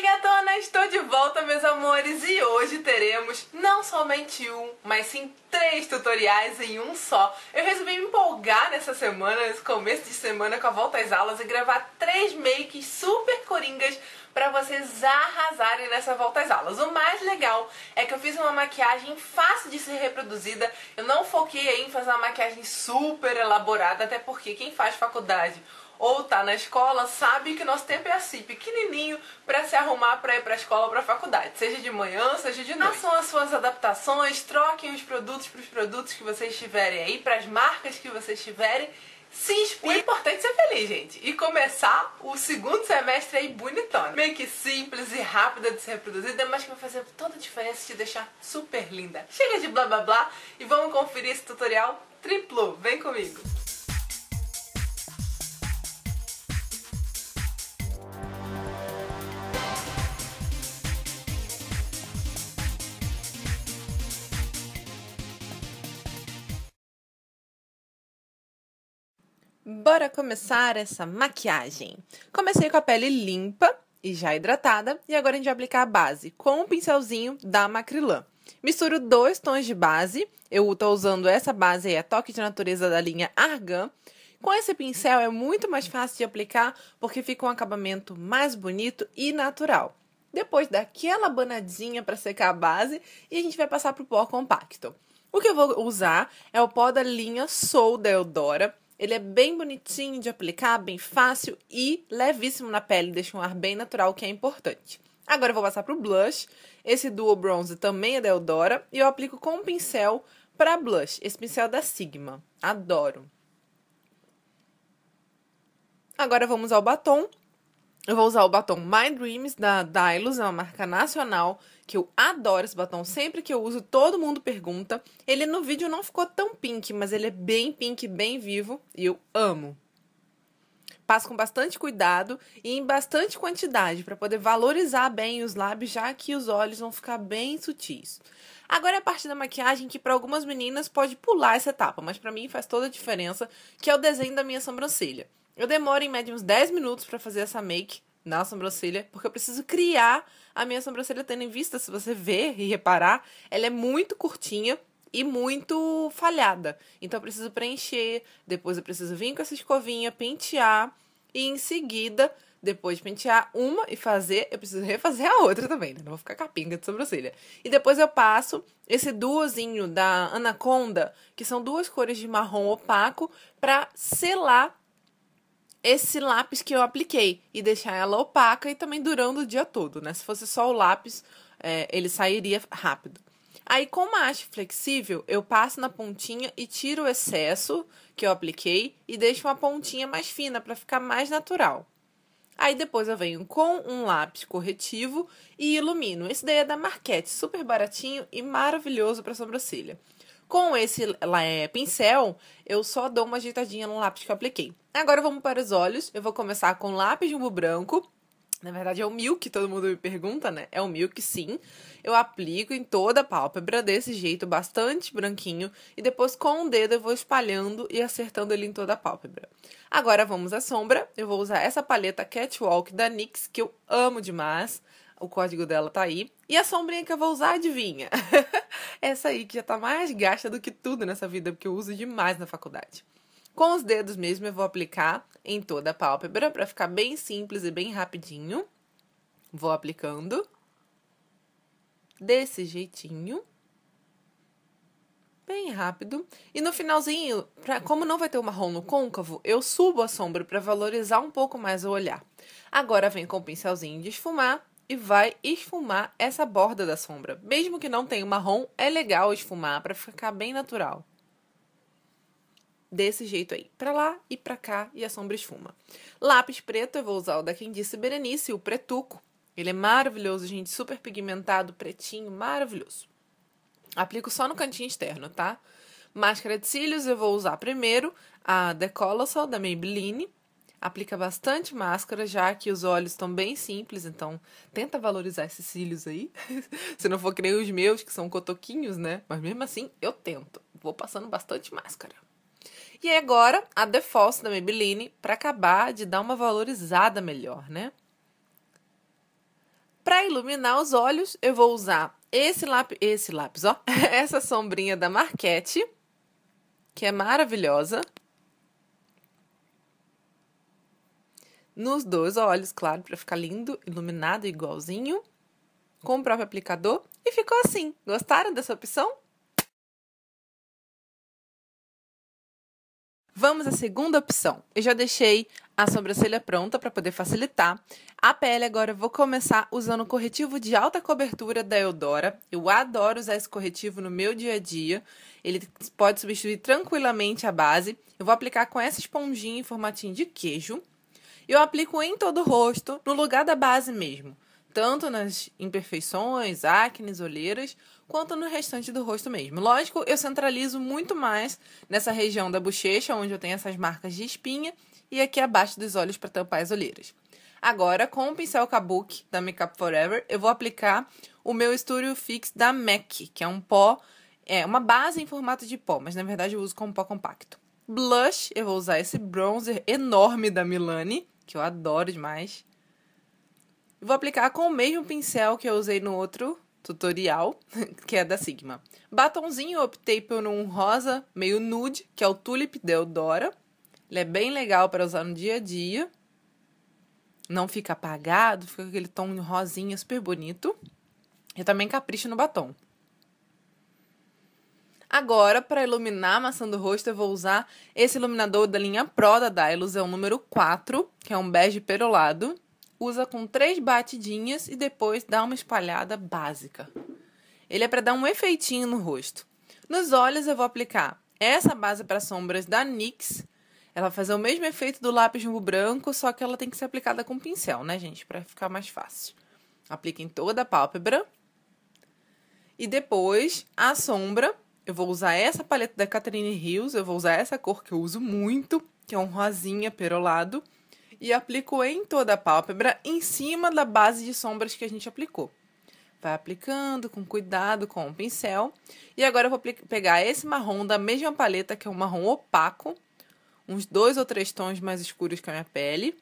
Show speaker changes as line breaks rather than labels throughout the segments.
Oi, gatona! Estou de volta, meus amores, e hoje teremos não somente um, mas sim três tutoriais em um só. Eu resolvi me empolgar nessa semana, nesse começo de semana, com a volta às aulas e gravar três makes super coringas para vocês arrasarem nessa volta às aulas. O mais legal é que eu fiz uma maquiagem fácil de ser reproduzida, eu não foquei em fazer uma maquiagem super elaborada, até porque quem faz faculdade ou tá na escola, sabe que nosso tempo é assim, pequenininho, para se arrumar para ir para a escola ou para a faculdade, seja de manhã, seja de noite. Façam as suas adaptações, troquem os produtos pros produtos que vocês tiverem aí, para as marcas que vocês tiverem se inspira. O importante é ser feliz, gente. E começar o segundo semestre aí bonitona. Meio que simples e rápida de ser produzida, mas que vai fazer toda a diferença e te deixar super linda. Chega de blá blá blá e vamos conferir esse tutorial triplo. Vem comigo! Bora começar essa maquiagem. Comecei com a pele limpa e já hidratada, e agora a gente vai aplicar a base com o um pincelzinho da Macrylan. Misturo dois tons de base, eu estou usando essa base aí, a Toque de Natureza da linha Argan. Com esse pincel é muito mais fácil de aplicar, porque fica um acabamento mais bonito e natural. Depois daquela banadinha para secar a base, e a gente vai passar para o pó compacto. O que eu vou usar é o pó da linha Soul da Eudora, ele é bem bonitinho de aplicar, bem fácil e levíssimo na pele, deixa um ar bem natural, que é importante. Agora eu vou passar para o blush. Esse Duo Bronze também é da Eudora e eu aplico com um pincel para blush, esse pincel é da Sigma. Adoro. Agora vamos ao batom. Eu vou usar o batom My Dreams da Dylos, é uma marca nacional que eu adoro esse batom, sempre que eu uso, todo mundo pergunta. Ele no vídeo não ficou tão pink, mas ele é bem pink, bem vivo e eu amo. Passo com bastante cuidado e em bastante quantidade para poder valorizar bem os lábios, já que os olhos vão ficar bem sutis. Agora é a parte da maquiagem que para algumas meninas pode pular essa etapa, mas para mim faz toda a diferença, que é o desenho da minha sobrancelha. Eu demoro em média uns 10 minutos para fazer essa make na sobrancelha, porque eu preciso criar a minha sobrancelha, tendo em vista, se você ver e reparar, ela é muito curtinha e muito falhada. Então eu preciso preencher, depois eu preciso vir com essa escovinha, pentear e em seguida, depois de pentear uma e fazer, eu preciso refazer a outra também, né? Não vou ficar capinga de sobrancelha. E depois eu passo esse duozinho da Anaconda, que são duas cores de marrom opaco, para selar esse lápis que eu apliquei e deixar ela opaca e também durando o dia todo, né? Se fosse só o lápis, é, ele sairia rápido. Aí, com uma haste flexível, eu passo na pontinha e tiro o excesso que eu apliquei e deixo uma pontinha mais fina para ficar mais natural. Aí depois eu venho com um lápis corretivo e ilumino. Esse daí é da Marquette, super baratinho e maravilhoso para sobrancelha. Com esse é, pincel, eu só dou uma ajeitadinha no lápis que eu apliquei. Agora vamos para os olhos. Eu vou começar com lápis de umbo branco. Na verdade, é o milk, todo mundo me pergunta, né? É o milk, sim. Eu aplico em toda a pálpebra desse jeito, bastante branquinho. E depois, com o dedo, eu vou espalhando e acertando ele em toda a pálpebra. Agora vamos à sombra. Eu vou usar essa paleta Catwalk da NYX, que eu amo demais. O código dela tá aí. E a sombrinha que eu vou usar, adivinha? Essa aí que já tá mais gasta do que tudo nessa vida, porque eu uso demais na faculdade. Com os dedos mesmo eu vou aplicar em toda a pálpebra para ficar bem simples e bem rapidinho. Vou aplicando desse jeitinho. Bem rápido. E no finalzinho, pra, como não vai ter o marrom no côncavo, eu subo a sombra para valorizar um pouco mais o olhar. Agora vem com o pincelzinho de esfumar e vai esfumar essa borda da sombra. Mesmo que não tenha marrom, é legal esfumar para ficar bem natural. Desse jeito aí, para lá e para cá e a sombra esfuma. Lápis preto, eu vou usar o da quem disse Berenice, o Pretuco. Ele é maravilhoso, gente, super pigmentado, pretinho, maravilhoso. Aplico só no cantinho externo, tá? Máscara de cílios, eu vou usar primeiro a Decolossal da Maybelline Aplica bastante máscara, já que os olhos estão bem simples, então tenta valorizar esses cílios aí. Se não for que nem os meus, que são cotoquinhos, né? Mas mesmo assim, eu tento. Vou passando bastante máscara. E aí agora, a Default da Maybelline, para acabar de dar uma valorizada melhor, né? Para iluminar os olhos, eu vou usar esse lápis, esse lápis, ó, essa sombrinha da Marquette, que é maravilhosa. nos dois olhos, claro, para ficar lindo, iluminado igualzinho, com o próprio aplicador e ficou assim. Gostaram dessa opção? Vamos à segunda opção. Eu já deixei a sobrancelha pronta para poder facilitar. A pele agora eu vou começar usando o corretivo de alta cobertura da Eudora. Eu adoro usar esse corretivo no meu dia a dia. Ele pode substituir tranquilamente a base. Eu vou aplicar com essa esponjinha em formatinho de queijo. Eu aplico em todo o rosto, no lugar da base mesmo, tanto nas imperfeições, acnes, olheiras, quanto no restante do rosto mesmo. Lógico, eu centralizo muito mais nessa região da bochecha, onde eu tenho essas marcas de espinha, e aqui abaixo dos olhos para tampar as olheiras. Agora, com o pincel Kabuki da Makeup Forever, eu vou aplicar o meu Studio Fix da MAC, que é um pó, é uma base em formato de pó, mas na verdade eu uso como pó compacto. Blush, eu vou usar esse bronzer enorme da Milani, que eu adoro demais. Vou aplicar com o mesmo pincel que eu usei no outro tutorial, que é da Sigma. Batonzinho eu optei por um rosa meio nude, que é o Tulip Deodora. Ele é bem legal para usar no dia a dia. Não fica apagado, fica aquele tom rosinha super bonito. Eu também capricho no batom. Agora, para iluminar a maçã do rosto, eu vou usar esse iluminador da linha Pro da Dylos, é o número 4, que é um bege perolado. Usa com três batidinhas e depois dá uma espalhada básica. Ele é para dar um efeitinho no rosto. Nos olhos, eu vou aplicar essa base para sombras da NYX. Ela vai fazer o mesmo efeito do lápis no branco, só que ela tem que ser aplicada com pincel, né, gente? Para ficar mais fácil. Aplica em toda a pálpebra. E depois, a sombra eu vou usar essa paleta da Catherine Hills, eu vou usar essa cor que eu uso muito, que é um rosinha perolado, e aplico em toda a pálpebra, em cima da base de sombras que a gente aplicou. Vai aplicando com cuidado com o pincel. E agora eu vou pegar esse marrom da mesma paleta, que é um marrom opaco, uns dois ou três tons mais escuros que a minha pele.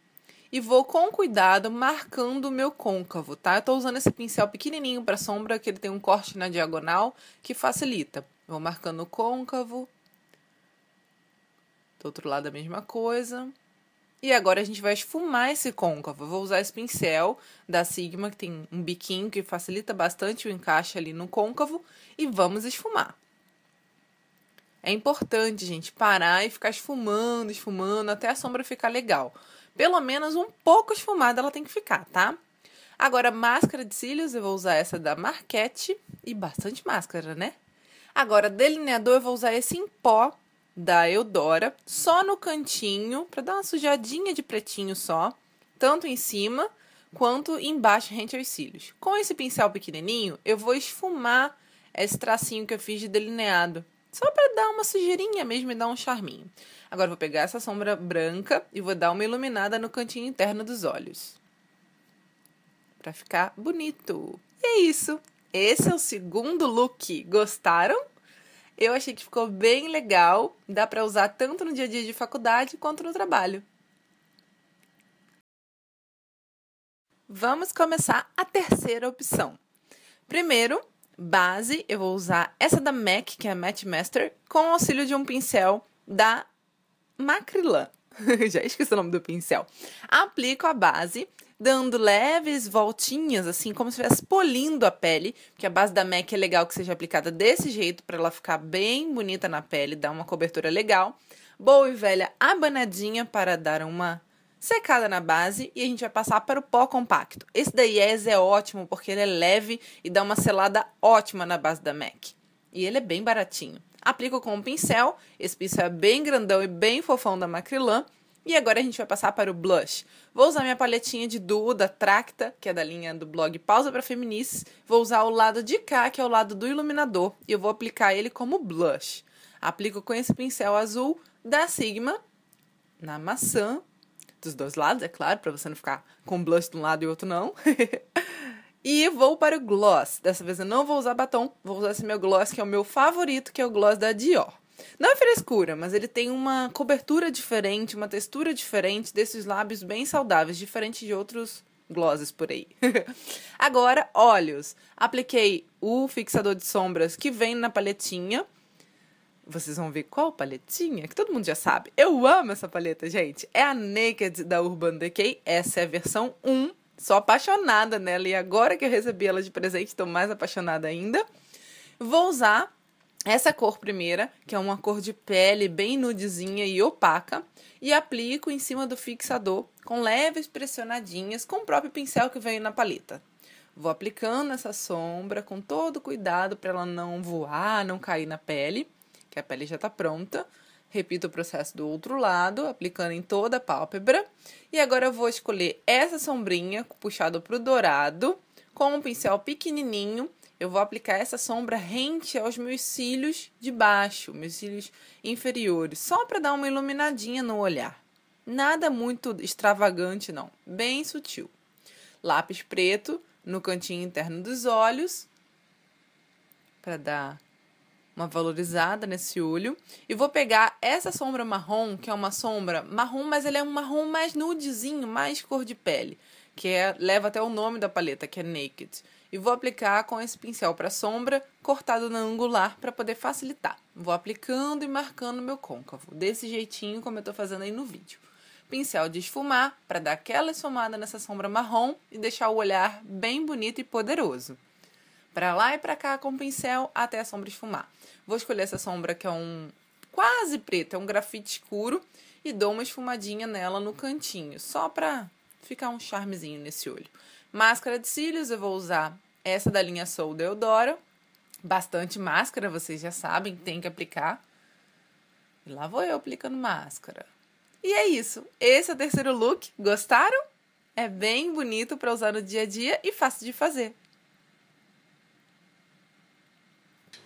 E vou com cuidado marcando o meu côncavo, tá? Eu tô usando esse pincel pequenininho para sombra, que ele tem um corte na diagonal que facilita vou marcando o côncavo. Do outro lado a mesma coisa. E agora a gente vai esfumar esse côncavo. vou usar esse pincel da Sigma, que tem um biquinho que facilita bastante o encaixe ali no côncavo. E vamos esfumar. É importante, gente, parar e ficar esfumando, esfumando, até a sombra ficar legal. Pelo menos um pouco esfumada ela tem que ficar, tá? Agora, máscara de cílios, eu vou usar essa da Marquette. E bastante máscara, né? Agora, delineador, eu vou usar esse em pó da Eudora, só no cantinho, para dar uma sujadinha de pretinho só, tanto em cima quanto embaixo rente aos cílios. Com esse pincel pequenininho, eu vou esfumar esse tracinho que eu fiz de delineado, só para dar uma sujeirinha mesmo e dar um charminho. Agora vou pegar essa sombra branca e vou dar uma iluminada no cantinho interno dos olhos. Para ficar bonito. E é isso. Esse é o segundo look. Gostaram? Eu achei que ficou bem legal, dá para usar tanto no dia a dia de faculdade quanto no trabalho. Vamos começar a terceira opção. Primeiro, base, eu vou usar essa da MAC, que é a Matte Master, com o auxílio de um pincel da Macrilan. Já esqueci o nome do pincel. Aplico a base dando leves voltinhas, assim, como se estivesse polindo a pele, porque a base da MAC é legal que seja aplicada desse jeito para ela ficar bem bonita na pele, dar uma cobertura legal. Boa e velha abanadinha para dar uma secada na base e a gente vai passar para o pó compacto. Esse da Yes é ótimo porque ele é leve e dá uma selada ótima na base da MAC. E ele é bem baratinho. Aplico com um pincel, esse pincel é bem grandão e bem fofão da Macrylan e agora a gente vai passar para o blush. Vou usar minha paletinha de duo da Tracta, que é da linha do blog Pausa para Feminis. Vou usar o lado de cá, que é o lado do iluminador, e eu vou aplicar ele como blush. Aplico com esse pincel azul da Sigma na maçã dos dois lados, é claro, para você não ficar com blush de um lado e outro não. e vou para o gloss. Dessa vez eu não vou usar batom, vou usar esse meu gloss que é o meu favorito, que é o gloss da Dior. Não é frescura, mas ele tem uma cobertura diferente, uma textura diferente desses lábios bem saudáveis, diferente de outros glosses por aí. Agora, olhos. Apliquei o fixador de sombras que vem na paletinha. Vocês vão ver qual paletinha, que todo mundo já sabe. Eu amo essa paleta, gente. É a Naked da Urban Decay. Essa é a versão 1. Sou apaixonada nela e agora que eu recebi ela de presente, estou mais apaixonada ainda. Vou usar essa cor primeira, que é uma cor de pele bem nudezinha e opaca, e aplico em cima do fixador com leves pressionadinhas com o próprio pincel que veio na paleta. Vou aplicando essa sombra com todo cuidado para ela não voar, não cair na pele, que a pele já está pronta. Repito o processo do outro lado, aplicando em toda a pálpebra. E agora eu vou escolher essa sombrinha puxada para o dourado, com um pincel pequenininho eu vou aplicar essa sombra rente aos meus cílios de baixo, meus cílios inferiores, só para dar uma iluminadinha no olhar. Nada muito extravagante, não, bem sutil. Lápis preto no cantinho interno dos olhos, para dar uma valorizada nesse olho. E vou pegar essa sombra marrom, que é uma sombra marrom, mas ela é um marrom mais nudezinho, mais cor de pele, que é, leva até o nome da paleta, que é Naked e vou aplicar com esse pincel para sombra, cortado na angular para poder facilitar. Vou aplicando e marcando meu côncavo, desse jeitinho como eu estou fazendo aí no vídeo. Pincel de esfumar para dar aquela esfumada nessa sombra marrom e deixar o olhar bem bonito e poderoso. Para lá e para cá com o pincel até a sombra esfumar. Vou escolher essa sombra que é um quase preto, é um grafite escuro e dou uma esfumadinha nela no cantinho, só para ficar um charmezinho nesse olho. Máscara de cílios eu vou usar essa da linha Soul da Eudora. Bastante máscara, vocês já sabem, tem que aplicar. E lá vou eu aplicando máscara. E é isso. Esse é o terceiro look. Gostaram? É bem bonito para usar no dia a dia e fácil de fazer.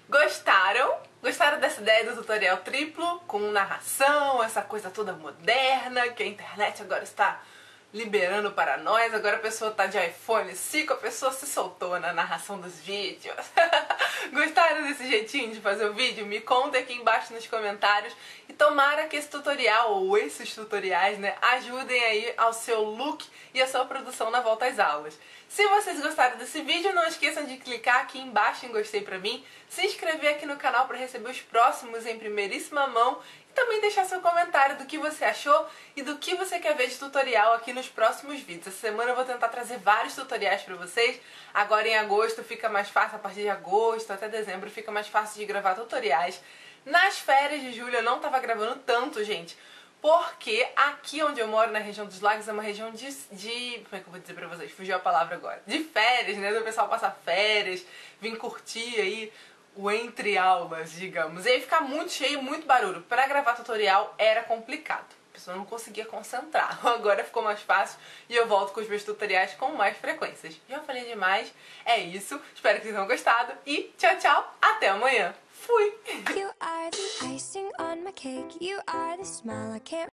Gostaram? Gostaram dessa ideia do tutorial triplo com narração, essa coisa toda moderna que a internet agora está liberando para nós. Agora a pessoa tá de iPhone 5, a pessoa se soltou na narração dos vídeos. Gostaram desse jeitinho de fazer o vídeo? Me conta aqui embaixo nos comentários. E tomara que esse tutorial, ou esses tutoriais, né, ajudem aí ao seu look e à sua produção na volta às aulas. Se vocês gostaram desse vídeo, não esqueçam de clicar aqui embaixo em gostei pra mim, se inscrever aqui no canal para receber os próximos em primeiríssima mão e também deixar seu comentário do que você achou e do que você quer ver de tutorial aqui nos próximos vídeos. Essa semana eu vou tentar trazer vários tutoriais pra vocês. Agora em agosto fica mais fácil, a partir de agosto até dezembro fica mais fácil de gravar tutoriais. Nas férias de julho eu não tava gravando tanto, gente, porque aqui onde eu moro, na região dos lagos, é uma região de, de, Como é que eu vou dizer pra vocês? Fugiu a palavra agora. De férias, né? Do pessoal passar férias, vir curtir aí o entre almas, digamos. E aí fica muito cheio, muito barulho. Pra gravar tutorial era complicado pessoa não conseguia concentrar. Agora ficou mais fácil e eu volto com os meus tutoriais com mais frequências. Já falei demais, é isso. Espero que vocês tenham gostado e tchau, tchau. Até amanhã. Fui!